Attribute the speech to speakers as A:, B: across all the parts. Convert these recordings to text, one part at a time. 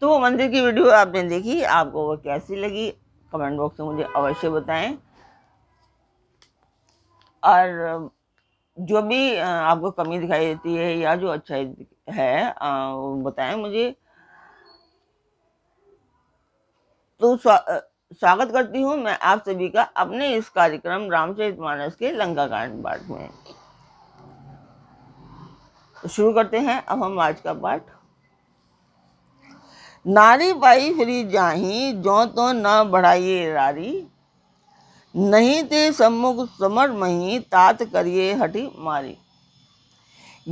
A: तो वो मंदिर की वीडियो आपने देखी आपको वो कैसी लगी कमेंट बॉक्स में मुझे अवश्य बताएं और जो भी आपको कमी दिखाई देती है या जो अच्छा है वो बताएं मुझे तो स्वा, स्वागत करती हूँ मैं आप सभी का अपने इस कार्यक्रम रामचरित मानस के लंका कांड पाठ में शुरू करते हैं अब हम आज का पाठ नारी पाई फ्री जाही जो तो न बढ़ाइए रारी नहीं ते सम्मुख समर मही तात करिए हटी मारी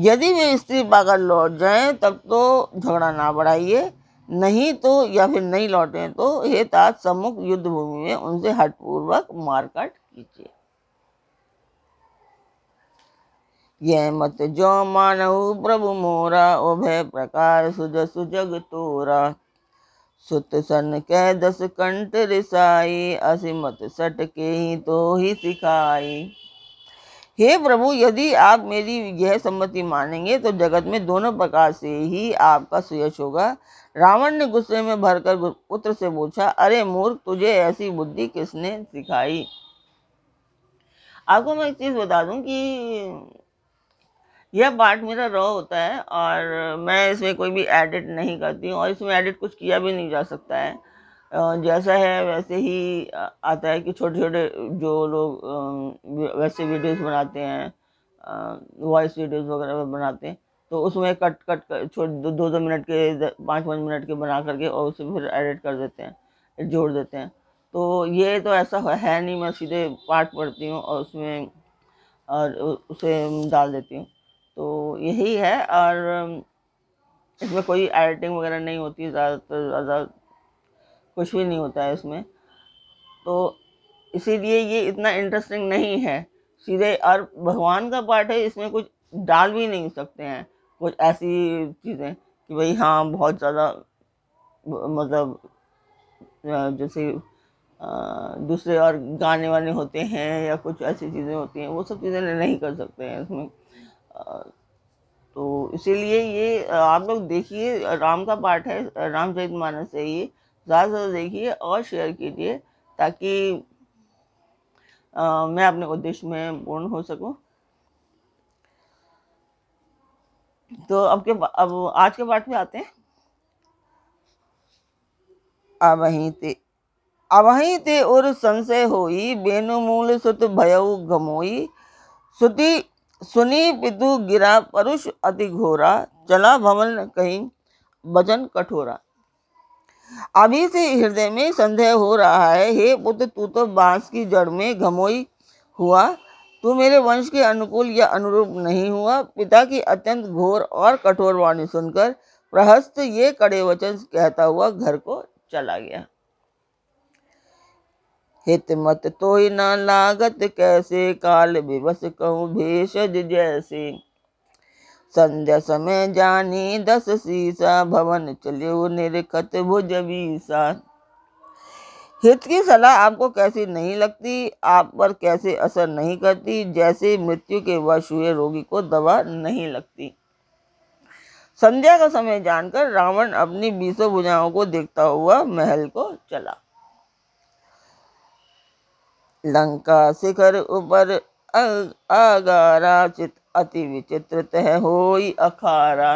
A: यदि वे स्त्री पाकर लौट जाए तब तो झगड़ा ना बढ़ाइए नहीं तो या फिर नहीं लौटे तो हे तात सम्मुख युद्ध भूमि में उनसे हटपूर्वक मारकाट कीजिए यह मत जो मानव प्रभु मोरा उभय प्रकार सुज सुजग तोरा सुत सन कह दस कंठ रिसाई असीमत सट के ही तो ही सिखाई हे प्रभु यदि आप मेरी यह सम्मति मानेंगे तो जगत में दोनों प्रकार से ही आपका सुयश होगा रावण ने गुस्से में भरकर पुत्र से पूछा अरे मूर्ख तुझे ऐसी बुद्धि किसने सिखाई आपको मैं एक चीज़ बता दूं कि यह पार्ट मेरा रॉ होता है और मैं इसमें कोई भी एडिट नहीं करती हूँ और इसमें एडिट कुछ किया भी नहीं जा सकता है जैसा है वैसे ही आता है कि छोटे छोटे जो लोग वैसे वीडियोस बनाते हैं वॉइस वीडियोस वगैरह बनाते हैं तो उसमें कट कट कर छोटे दो दो, दो मिनट के पाँच पाँच मिनट के बना करके और उसे फिर एडिट कर देते हैं जोड़ देते हैं तो ये तो ऐसा है नहीं मैं सीधे पार्ट पढ़ती हूँ और उसमें और उसे डाल देती हूँ तो यही है और इसमें कोई एडिटिंग वगैरह नहीं होती ज़्यादातर ज़्यादा कुछ भी नहीं होता है इसमें तो इसीलिए ये इतना इंटरेस्टिंग नहीं है सीधे और भगवान का पार्ट है इसमें कुछ डाल भी नहीं सकते हैं कुछ ऐसी चीज़ें कि भाई हाँ बहुत ज़्यादा मतलब जैसे दूसरे और गाने वाने होते हैं या कुछ ऐसी चीज़ें होती हैं वो सब चीज़ें नहीं कर सकते हैं इसमें तो इसीलिए ये आप लोग देखिए राम का पाठ है रामचरित मानस है ये ज़्यादा से ज़्यादा देखिए और शेयर कीजिए ताकि आ, मैं अपने उद्देश्य में पूर्ण हो सकूं तो अब के अब आज के पाठ में आते हैं अब वहीं ते अब वहीं ते और संशय होई बेनुमूल सुत भयऊ घमोई सुति सुनी पितु गिरा परुष अति घोरा चला भवन कहीं वजन कठोरा अभी से हृदय में संदेह हो रहा है हे पुत्र तू तो बांस की जड़ में घमोई हुआ तू मेरे वंश के अनुकूल या अनुरूप नहीं हुआ पिता की अत्यंत घोर और कठोर वाणी सुनकर प्रहस्त ये कड़े वचन कहता हुआ घर को चला गया हित मत ही ना लागत कैसे काल विवश कहूँ भेषज जैसे संध्या समय जानी दस सीसा भवन चले निरखत भुज बीसा हित की सलाह आपको कैसी नहीं लगती आप पर कैसे असर नहीं करती जैसे मृत्यु के वश हुए रोगी को दवा नहीं लगती संध्या का समय जानकर रावण अपनी बीसों भुजाओं को देखता हुआ महल को चला लंका शिखर ऊपर आगारा चित अति विचित्र तह हो अखारा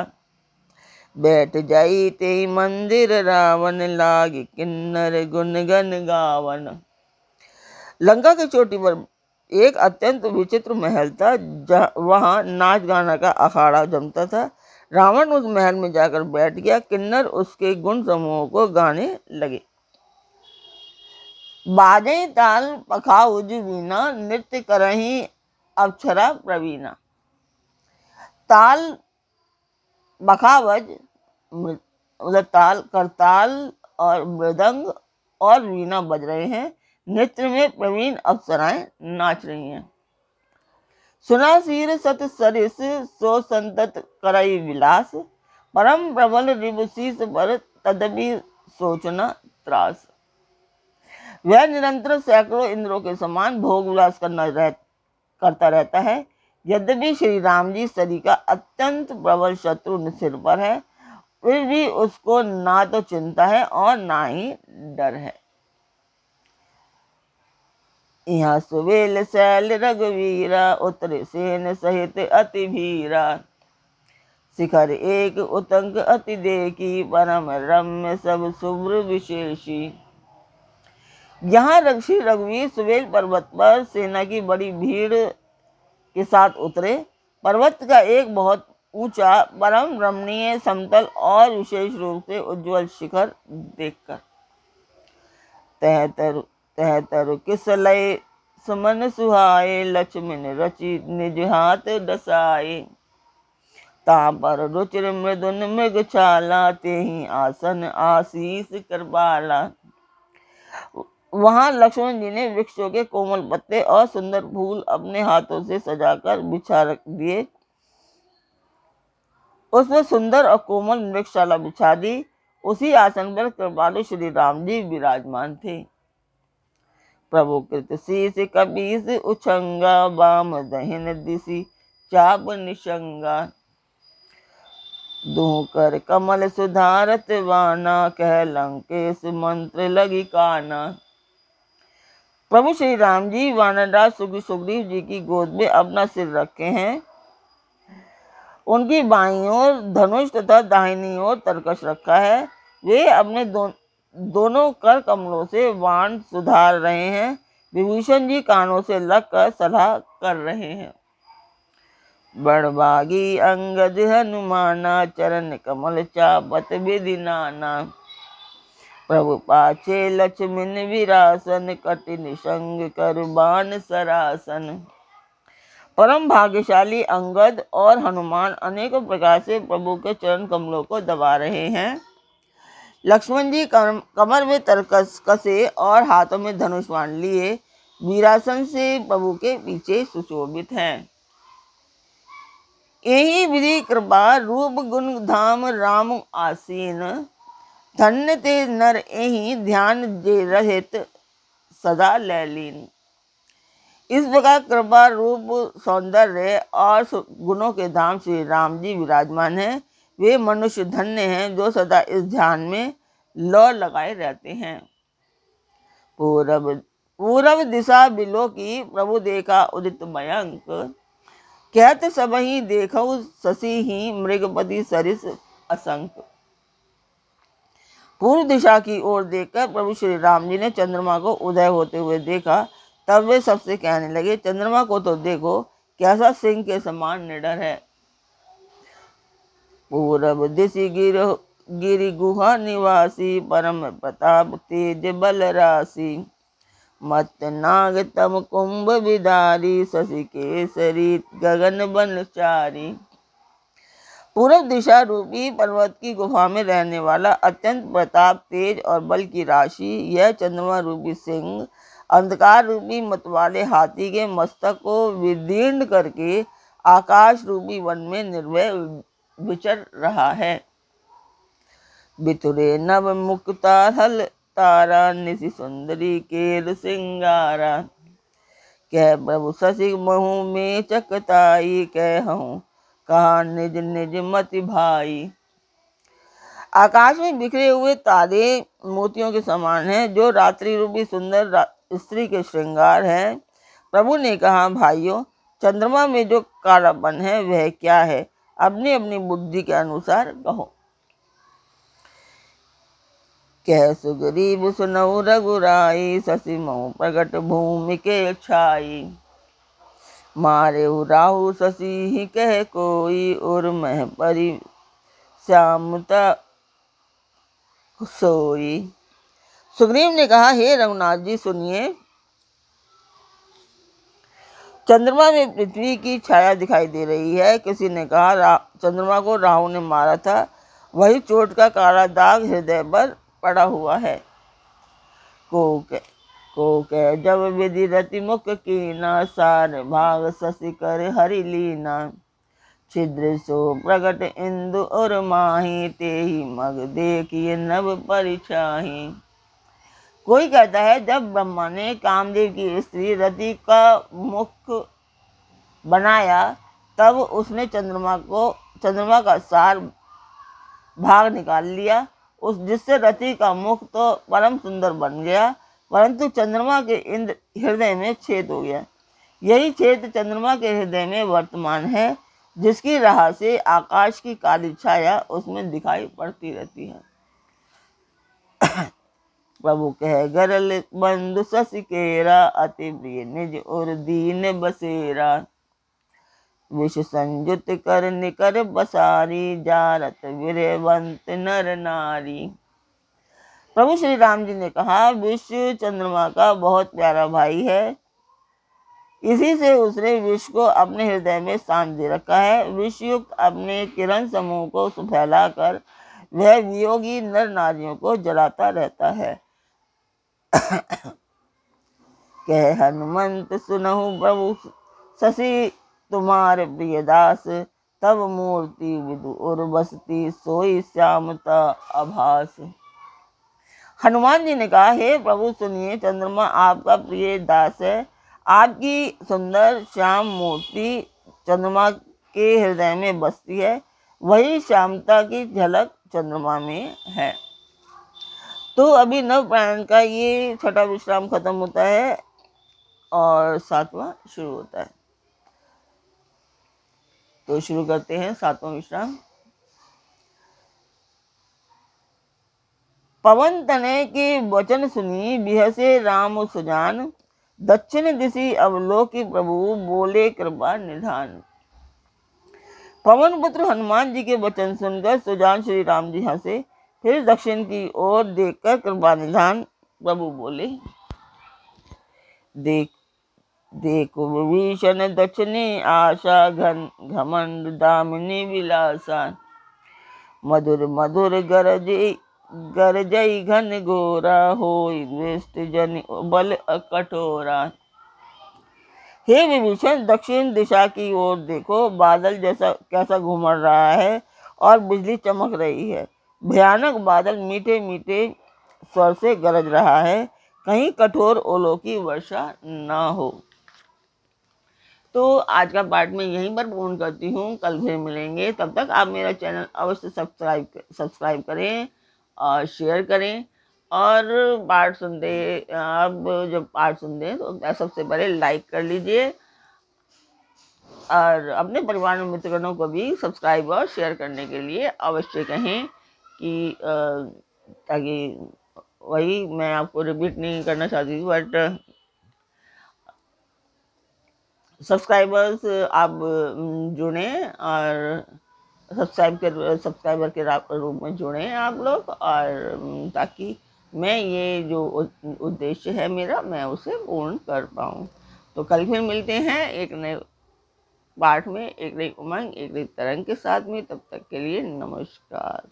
A: बैठ जाई ते मंदिर रावण लाग किन्नर गुनगन गावन लंका की चोटी पर एक अत्यंत विचित्र महल था जहा वहाँ नाच गाना का अखाड़ा जमता था रावण उस महल में जाकर बैठ गया किन्नर उसके गुण समूह को गाने लगे बाजे ताल पखाउज वीणा नृत्य करही अक्षरा प्रवीणा ताल बखावज मतलब ताल करताल और मृदंग और वीणा बज रहे हैं नृत्य में प्रवीण अप्सराएं नाच रही हैं सुना सिर सत सरिस सो संतत करई विलास परम प्रबल रिबुशीस पर तदबी सोचना त्रास वह निरंतर सैकड़ों इंद्रों के समान भोग विलास करना रह करता रहता है यद्यपि श्री राम जी सरी का अत्यंत प्रबल शत्रु सिर पर है फिर भी उसको ना तो चिंता है और ना ही डर है यहाँ सुबेल शैल रघुवीरा उतरे सेन सहित अति भीरा शिखर एक उतंक अति देखी परम रम्य सब शुभ्र विशेषी यहाँ रक्षी रघुवीर सुबेल पर्वत पर सेना की बड़ी भीड़ के साथ उतरे पर्वत का एक बहुत ऊंचा परम रमणीय समतल और विशेष रूप से उज्जवल शिखर देखकर तहतर तहतर किस लय सुमन सुहाए लक्ष्मण रचि निज हाथ डसाए तापर रुचिर मृदुन मृग छाला ते आसन आशीष करबाला वहां लक्ष्मण जी ने वृक्षों के कोमल पत्ते और सुंदर फूल अपने हाथों से सजाकर बिछा रख दिए उसमें सुंदर और कोमल वृक्षशाला बिछा दी उसी आसन पर कृपालु श्री राम जी विराजमान थे प्रभु कृत शीस कबीस उछंगा बाम दहन दिशी चाप निशंगा दूकर कमल सुधारत वाना कह लंकेश मंत्र लगी काना प्रभु श्री राम जी वानरराज सुखी सुग्रीव जी की गोद में अपना सिर रखे हैं उनकी बाई ओर धनुष तथा दाहिनी ओर तरकश रखा है वे अपने दो, दोनों कर कमलों से वाण सुधार रहे हैं विभूषण जी कानों से लग कर सलाह कर रहे हैं बड़बागी अंगद हनुमाना चरण कमल चापत विधि नाना प्रभु पाचे लक्ष्मण विरासन कटिन संग कर बान सरासन परम भाग्यशाली अंगद और हनुमान अनेकों प्रकार से प्रभु के चरण कमलों को दबा रहे हैं लक्ष्मण जी कमर में तरकस कसे और हाथों में धनुष बांध लिए वीरासन से प्रभु के पीछे सुशोभित हैं यही विधि कृपा रूप गुण धाम राम आसीन धन्य ते नर एही ध्यान जे रहित सदा लैलीन इस प्रकार कृपा रूप सौंदर्य और गुणों के धाम श्री राम जी विराजमान हैं वे मनुष्य धन्य हैं जो सदा इस ध्यान में लौ लगाए रहते हैं पूरब पूरब दिशा बिलो की प्रभु देखा उदित मयंक कहत सब ही देखो ससी ही मृगपति सरिस असंक पूर्व दिशा की ओर देखकर प्रभु श्री राम जी ने चंद्रमा को उदय होते हुए देखा तब वे सबसे कहने लगे चंद्रमा को तो देखो कैसा सिंह के समान निडर है पूरब दिशी गिर गिरी गुहा निवासी परम प्रताप तेज बल राशि मत नाग तम कुंभ विदारी शशि केसरी गगन चारी पूर्व दिशा रूपी पर्वत की गुफा में रहने वाला अत्यंत प्रताप तेज और बल की राशि यह चंद्रमा रूपी सिंह अंधकार रूपी मत वाले हाथी के मस्तक को विदीर्ण करके आकाश रूपी वन में निर्भय विचर रहा है बितुरे नव मुक्ता हल तारा निशि सुंदरी केर सिंगारा कह प्रभु शशि महू में चकताई कह हूँ कहा निज निज मति भाई आकाश में बिखरे हुए तारे मोतियों के समान हैं जो रात्रि रूपी सुंदर स्त्री के श्रृंगार हैं प्रभु ने कहा भाइयों चंद्रमा में जो कारापन है वह क्या है अपनी अपनी बुद्धि के अनुसार कहो कह सुगरीब सुनऊ रघुराई शशि मऊ प्रगट भूमि के छाई मारे राहु शशि ही कह कोई और मह परि श्यामता सोई सुग्रीव ने कहा हे रघुनाथ जी सुनिए चंद्रमा में पृथ्वी की छाया दिखाई दे रही है किसी ने कहा चंद्रमा को राहु ने मारा था वही चोट का काला दाग हृदय पर पड़ा हुआ है को को कह जब विधि रति मुख कीना सार भाग शशि कर हरि लीना छिद्र सो प्रगट इंदु और माही ते ही मग देखिए नव परिछाही कोई कहता है जब ब्रह्मा ने कामदेव की स्त्री रति का मुख बनाया तब उसने चंद्रमा को चंद्रमा का सार भाग निकाल लिया उस जिससे रति का मुख तो परम सुंदर बन गया परंतु चंद्रमा के इंद्र हृदय में छेद हो गया यही छेद चंद्रमा के हृदय में वर्तमान है जिसकी राह से आकाश की काली छाया उसमें दिखाई पड़ती रहती है प्रभु कह गरल बंधु शशि केरा अति प्रिय निज और दीन बसेरा विश्व संयुत कर निकर बसारी जारत वीरवंत नर नारी प्रभु श्री राम जी ने कहा विश्व चंद्रमा का बहुत प्यारा भाई है इसी से उसने विश्व को अपने हृदय में शांत दे रखा है विश्वयुक्त अपने किरण समूह को कर वह वियोगी नर नारियों को जलाता रहता है कह हनुमंत सुनहु प्रभु शशि तुम्हार दास तब मूर्ति और बसती सोई श्यामता आभास हनुमान जी ने कहा हे प्रभु सुनिए चंद्रमा आपका प्रिय दास है आपकी सुंदर श्याम मूर्ति चंद्रमा के हृदय में बसती है वही श्यामता की झलक चंद्रमा में है तो अभी नवप्राण का ये छठा विश्राम खत्म होता है और सातवां शुरू होता है तो शुरू करते हैं सातवां विश्राम पवन तने के वचन सुनी बिहसे राम सुजान दक्षिण दिशी अवलोक प्रभु बोले कृपा निधान पवन पुत्र हनुमान जी के वचन सुनकर सुजान श्री राम जी हंसे फिर दक्षिण की ओर देखकर कृपा निधान प्रभु बोले देख देखो विभीषण दक्षिणी आशा घन घमंड दामिनी विलासान मधुर मधुर गरजे गरजई घन गोरा हो जन बल कठोरा हे विभूषण दक्षिण दिशा की ओर देखो बादल जैसा कैसा घूम रहा है और बिजली चमक रही है भयानक बादल मीठे मीठे स्वर से गरज रहा है कहीं कठोर ओलों की वर्षा ना हो तो आज का पार्ट मैं यहीं पर पूर्ण करती हूँ कल फिर मिलेंगे तब तक आप मेरा चैनल अवश्य सब्सक्राइब सब्सक्राइब करें और शेयर करें और पाठ सुनते अब जब पाठ सुनते हैं तो सबसे पहले लाइक कर लीजिए और अपने परिवार में मित्रगणों को भी सब्सक्राइब और शेयर करने के लिए अवश्य कहें कि ताकि वही मैं आपको रिपीट नहीं करना चाहती थी बट सब्सक्राइबर्स आप जुड़ें और सब्सक्राइब कर सब्सक्राइबर के रूप में जुड़े हैं आप लोग और ताकि मैं ये जो उद्देश्य है मेरा मैं उसे पूर्ण कर पाऊँ तो कल फिर मिलते हैं एक नए पाठ में एक नई उमंग एक नई तरंग के साथ में तब तक के लिए नमस्कार